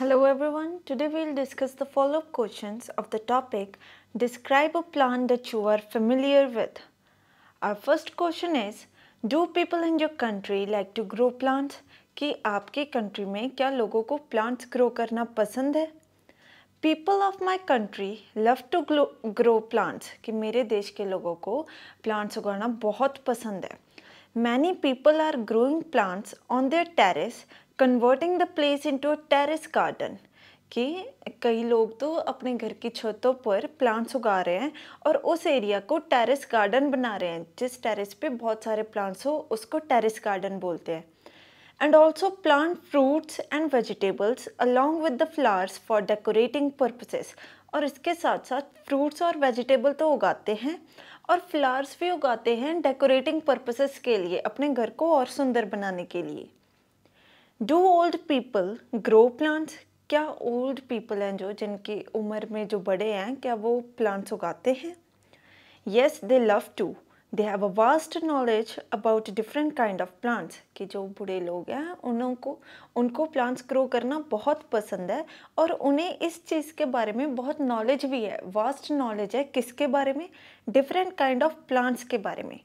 Hello everyone, today we will discuss the follow-up questions of the topic Describe a plant that you are familiar with. Our first question is Do people in your country like to grow plants? कि आपके country में क्या लोगों को plants grow करना पसंद है people of my country love to grow plants कि मेरे देश के लोगों को प्लांट्स उगाना बहुत पसंद है many people are growing plants on their terrace converting the place into a terrace garden कि कई लोग तो अपने घर की छतों पर प्लांट्स उगा रहे हैं और उस एरिया को टेरिस गार्डन बना रहे हैं जिस टेरिस पे बहुत सारे प्लांट्स हो उसको टेरिस गार्डन बोलते हैं and also plant fruits and vegetables along with the flowers for decorating purposes और इसके साथ साथ फ्रूट्स और वेजिटेबल तो उगाते हैं और फ्लावर्स भी उगाते हैं डेकोरेटिंग पर्पसेस के लिए अपने घर को और सुंदर बनाने के लिए do old people grow plants क्या ओल्ड पीपल हैं जो जिनकी उम्र में जो बड़े हैं क्या वो प्लांट्स उगाते हैं yes they love to they have a vast knowledge about different kind of plants कि जो बूढ़े लोग हैं उनको उनको प्लांट्स ग्रो करना बहुत पसंद है और उन्हें इस चीज़ के बारे में बहुत नॉलेज भी है वास्ट नॉलेज है किसके बारे में डिफरेंट काइंड ऑफ प्लांट्स के बारे में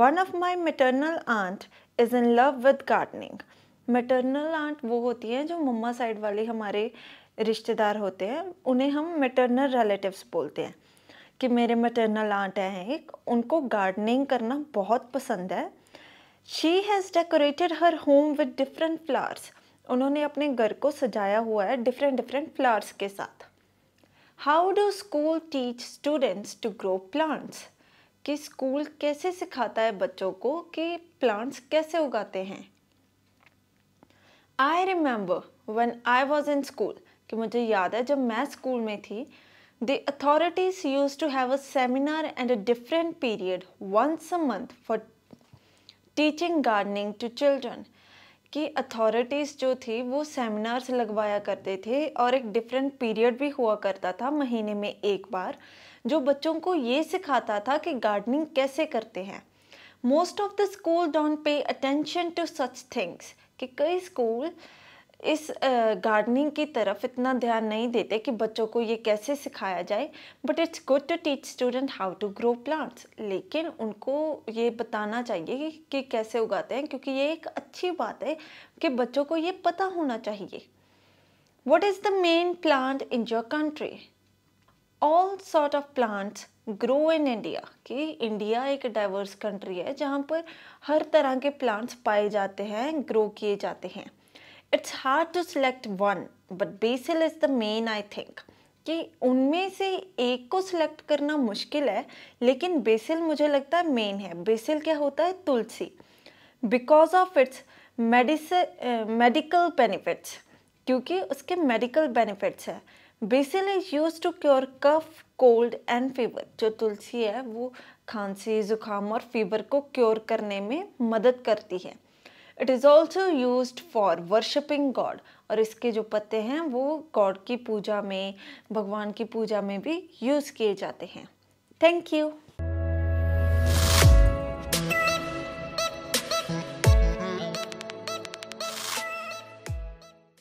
one of my maternal aunt is in love with gardening maternal aunt वो होती हैं जो मम्मा साइड वाले हमारे रिश्तेदार होते हैं उन्हें हम मेटर्नल रिलेटिव्स बोलते हैं कि मेरे मेटर्नल आंट हैं एक उनको गार्डनिंग करना बहुत पसंद है she has decorated her home with different flowers उन्होंने अपने घर को सजाया हुआ है डिफरेंट डिफरेंट फ्लावर्स के साथ how do school teach students to grow plants कि स्कूल कैसे सिखाता है बच्चों को कि प्लांट्स कैसे उगाते हैं I remember one I was in school कि मुझे याद है जब मैं स्कूल में थी the authorities use to have a seminar and a different period once a month for teaching gardening to children कि अथॉरिटीज़ जो थी वो सेमिनार्स लगवाया करते थे और एक डिफरेंट पीरियड भी हुआ करता था महीने में एक बार जो बच्चों को ये सिखाता था कि गार्डनिंग कैसे करते हैं most of the school don't pay attention to such things कि कई स्कूल इस गार्डनिंग की तरफ इतना ध्यान नहीं देते कि बच्चों को ये कैसे सिखाया जाए but it's good to teach student how to grow plants लेकिन उनको ये बताना चाहिए कि, कैसे उगाते हैं क्योंकि ये एक अच्छी बात है कि बच्चों को ये पता होना चाहिए what is the main plant in your country all sort of plants grow in India कि इंडिया एक डाइवर्स कंट्री है जहाँ पर हर तरह के प्लांट्स पाए जाते हैं ग्रो किए जाते हैं it's hard to select one but basil is the main I think कि उनमें से एक को सिलेक्ट करना मुश्किल है लेकिन बेसिल मुझे लगता है मेन है बेसिल क्या होता है तुलसी because of its medic medical benefits क्योंकि उसके मेडिकल बेनिफिट्स हैं basil is use to cure cough cold and fever जो तुलसी है वो खांसी जुकाम और फीवर को क्योर करने में मदद करती है it is also use for worshipping god और इसके जो पत्ते हैं वो गॉड की पूजा में भगवान की पूजा में भी यूज़ किए जाते हैं थैंक यू